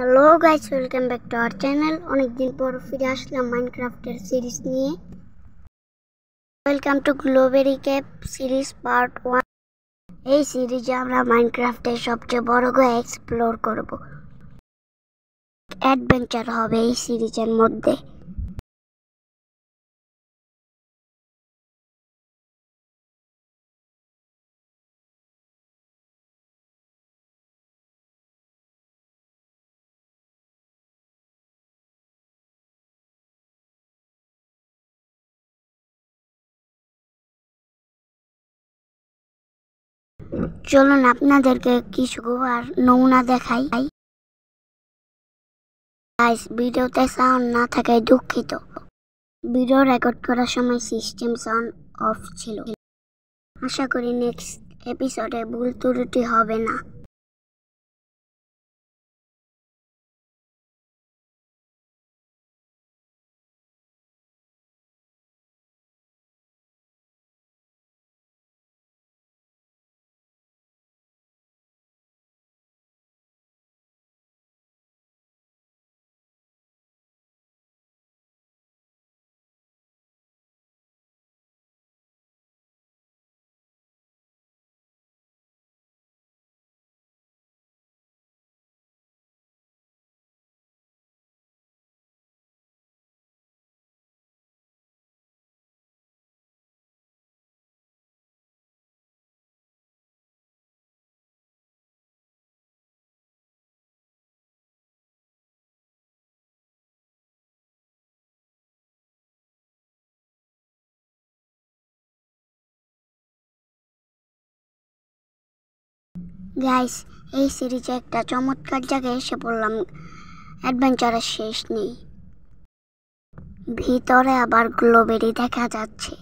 Hello guys welcome back to our channel অনেকদিন পর ফিরে আসলাম এর সিরিজ নিয়ে welcome to Globerry cap series part one এই সিরিজে আমরা এর সবচেয়ে বড় গো এক্সপ্লোর করব অ্যাডভেঞ্চার হবে এই সিরিজের মধ্যে চলুন আপনাদেরকে কিছু গুহার নমুনা দেখাই গাইস ভিডিওতে সাউন্ড না থাকায় দুঃখিত ভিডিও রেকর্ড করার সময় সিস্টেম সাউন্ড অফ ছিল আশা করি নেক্সট এপিসোডে ভুল ত্রুটি হবে না গাইস এই সিরিজে একটা চমৎকার জায়গায় এসে পড়লাম অ্যাডভেঞ্চারের শেষ নেই ভিতরে আবার গ্লোবেরি দেখা যাচ্ছে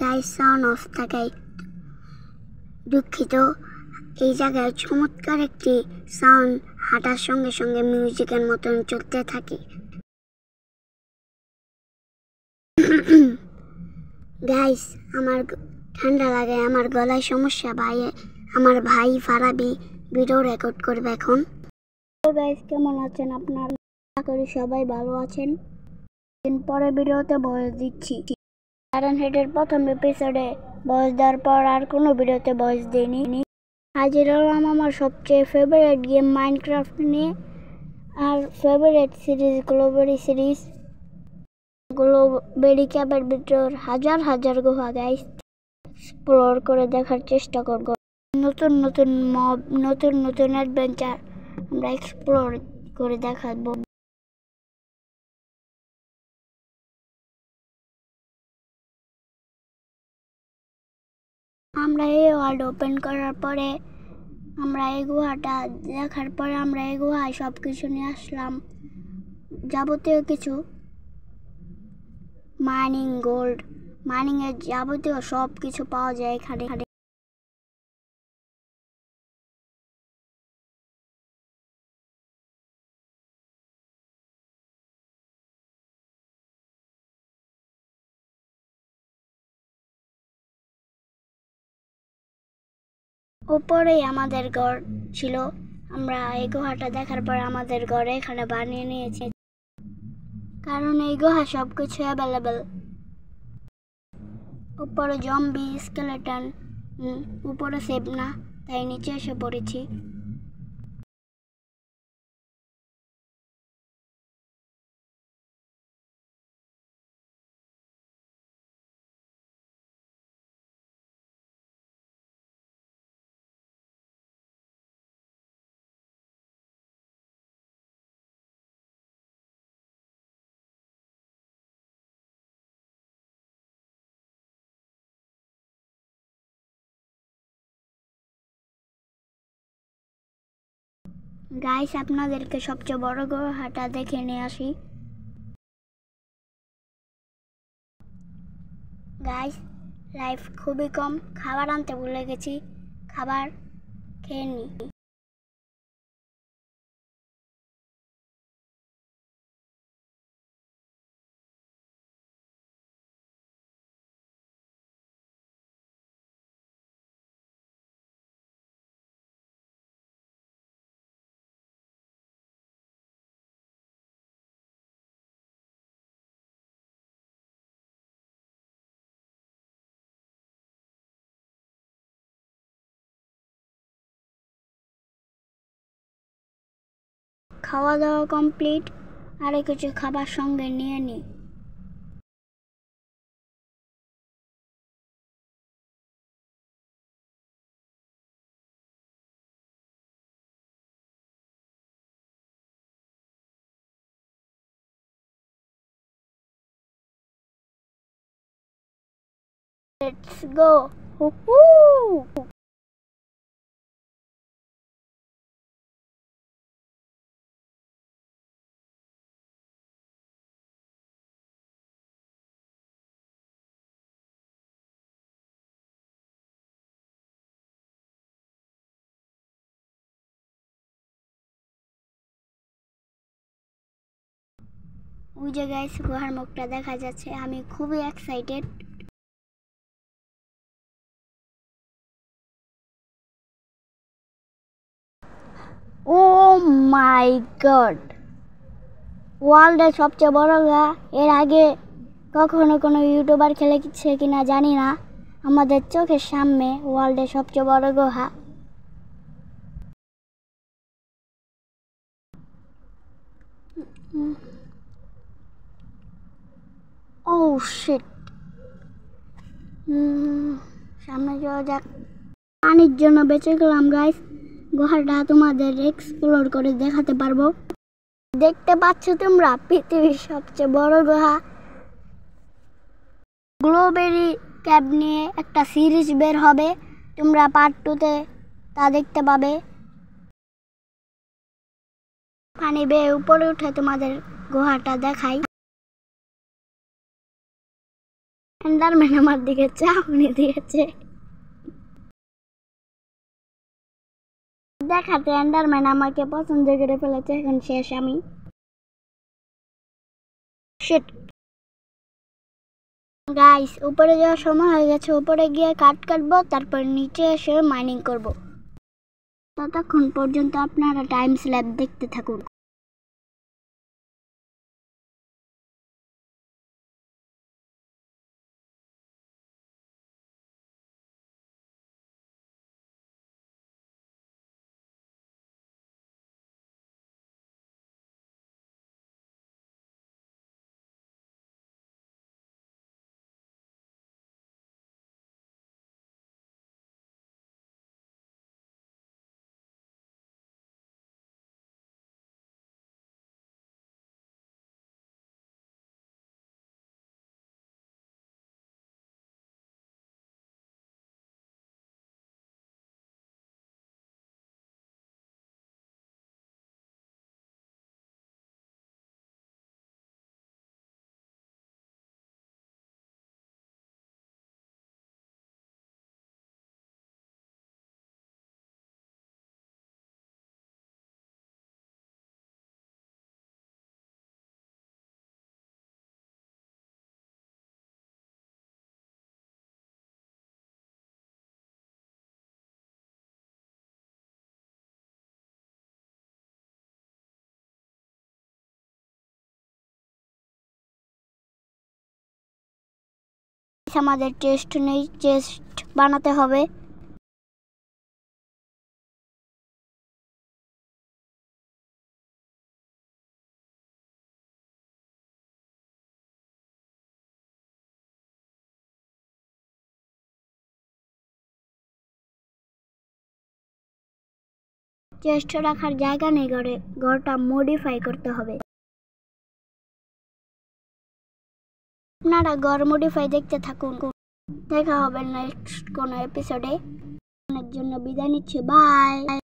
যাই সাউন্ড অফ থাকাই দুঃখিত এই জায়গায় চমৎকার একটি সাউন্ড হাঁটার সঙ্গে সঙ্গে মিউজিকের মতন চলতে থাকে গাইস আমার ঠান্ডা লাগে আমার গলায় সমস্যা ভাই আমার ভাই ফারাবি ভিডিও রেকর্ড করবে এখন গাইস কেমন আছেন আপনার করি সবাই ভালো আছেন পরে ভিডিওতে বলে দিচ্ছি কারণ হেডের প্রথম এপিসোডে বয়স দেওয়ার পর আর কোনো ভিডিওতে বয়স দিইনি হাজির হলাম আমার সবচেয়ে ফেভারিট গেম মাইনক্রাফট নিয়ে আর favourite series Globerry series Globerry ক্যাবের ভিতর হাজার হাজার গুহা গাইস এক্সপ্লোর করে দেখার চেষ্টা করবো নতুন নতুন মব নতুন নতুন অ্যাডভেঞ্চার আমরা এক্সপ্লোর করে দেখাবো আমরা এই ওয়ার্ড ওপেন করার পরে আমরা এই গুহাটা দেখার পরে আমরা এই গুহায় সব কিছু নিয়ে আসলাম যাবতীয় কিছু মাইনিং গোল্ড মাইনিংয়ের যাবতীয় সব কিছু পাওয়া যায় এখানে ওপরেই আমাদের ঘর ছিল আমরা এই গুহাটা দেখার পর আমাদের ঘরে এখানে বানিয়ে নিয়েছি কারণ এই গুহা সব কিছু অ্যাভেলেবেল উপরে জম্বি স্কেলেটন উপরে সেব না তাই নিচে এসে পড়েছি গাইস আপনাদেরকে সবচেয়ে বড় গ্রহটা দেখে নিয়ে আসি গাইস লাইফ খুবই কম খাবার আনতে ভুলে গেছি খাবার খেয়ে নিই খাওয়া দাওয়া কমপ্লিট আরও কিছু খাবার সঙ্গে নিয়ে নিই Let's go! Woohoo! ওই জায়গায় গুহার মুখটা দেখা যাচ্ছে আমি খুবই এক্সাইটেড ও মাই গড ওয়ার্ল্ডের সবচেয়ে বড় গা এর আগে কখনো কোনো ইউটিউবার খেলেছে কিনা জানি না আমাদের চোখের সামনে ওয়ার্ল্ডের সবচেয়ে বড় গুহা ও oh, শিট hmm, সামনে যাওয়া যাক পানির জন্য বেঁচে গেলাম গাইস গুহাটা তোমাদের এক্সপ্লোর করে দেখাতে পারবো দেখতে পাচ্ছ তোমরা পৃথিবীর সবচেয়ে বড় গুহা গ্লোবেরি ক্যাব নিয়ে একটা সিরিজ বের হবে তোমরা পার্ট টুতে তা দেখতে পাবে পানি বেয়ে উপরে উঠে তোমাদের গুহাটা দেখাই এন্ডারম্যান আমার দিকে চাউনি দিয়েছে দেখাতে এন্ডারম্যান আমাকে পছন্দ করে ফেলেছে এখন শেষ আমি গাইস উপরে যাওয়ার সময় হয়ে গেছে উপরে গিয়ে কাট কাটবো তারপর নিচে এসে মাইনিং করব ততক্ষণ পর্যন্ত আপনারা টাইম স্ল্যাব দেখতে থাকুন আচ্ছা, আমাদের টেস্ট নেই চেস্ট বানাতে হবে চেষ্টা রাখার জায়গা নেই ঘরে ঘরটা মডিফাই করতে হবে আপনারা গড় মডিফাই দেখতে থাকুন দেখা হবে নেক্সট কোনো এপিসোডে জন্য বিদায় নিচ্ছি বাই